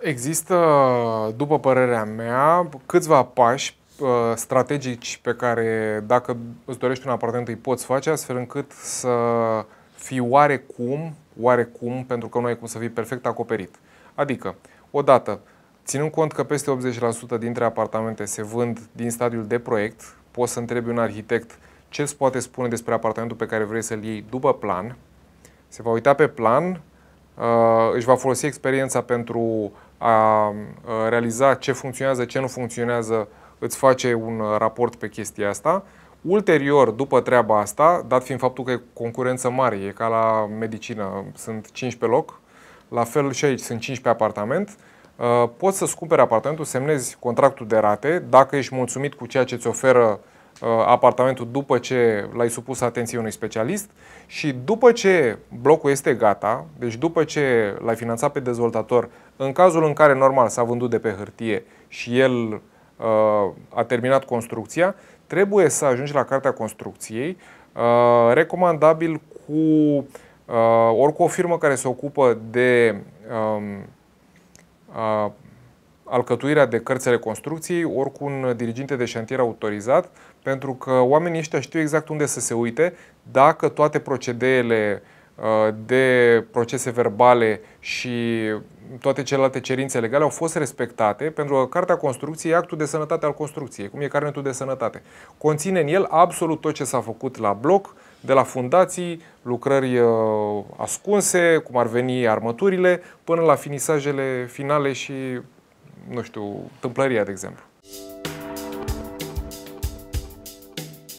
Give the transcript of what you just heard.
Există, după părerea mea, câțiva pași uh, strategici pe care, dacă îți dorești un apartament, îi poți face astfel încât să fii oarecum, oarecum, pentru că nu ai cum să fii perfect acoperit. Adică, odată, ținând cont că peste 80% dintre apartamente se vând din stadiul de proiect, poți să întrebi un arhitect ce îți poate spune despre apartamentul pe care vrei să-l iei după plan, se va uita pe plan, Uh, își va folosi experiența pentru a uh, realiza ce funcționează, ce nu funcționează, îți face un uh, raport pe chestia asta. Ulterior, după treaba asta, dat fiind faptul că e concurență mare, e ca la medicină, sunt 15 pe loc, la fel și aici sunt 15 pe apartament, poți să-ți cumperi apartamentul, semnezi contractul de rate, dacă ești mulțumit cu ceea ce îți oferă Uh, apartamentul după ce l-ai supus atenției unui specialist și după ce blocul este gata, deci după ce l-ai finanțat pe dezvoltator, în cazul în care normal s-a vândut de pe hârtie și el uh, a terminat construcția, trebuie să ajungi la cartea construcției, uh, recomandabil cu ori cu o firmă care se ocupă de um, alcătuirea de cărți construcției, ori cu un diriginte de șantier autorizat, pentru că oamenii ăștia știu exact unde să se uite, dacă toate procedeele uh, de procese verbale și toate celelalte cerințe legale au fost respectate, pentru că cartea Construcției e actul de sănătate al construcției, cum e carnetul de sănătate. Conține în el absolut tot ce s-a făcut la bloc, de la fundații, lucrări uh, ascunse, cum ar veni armăturile, până la finisajele finale și nu știu, tâmplăria, de exemplu.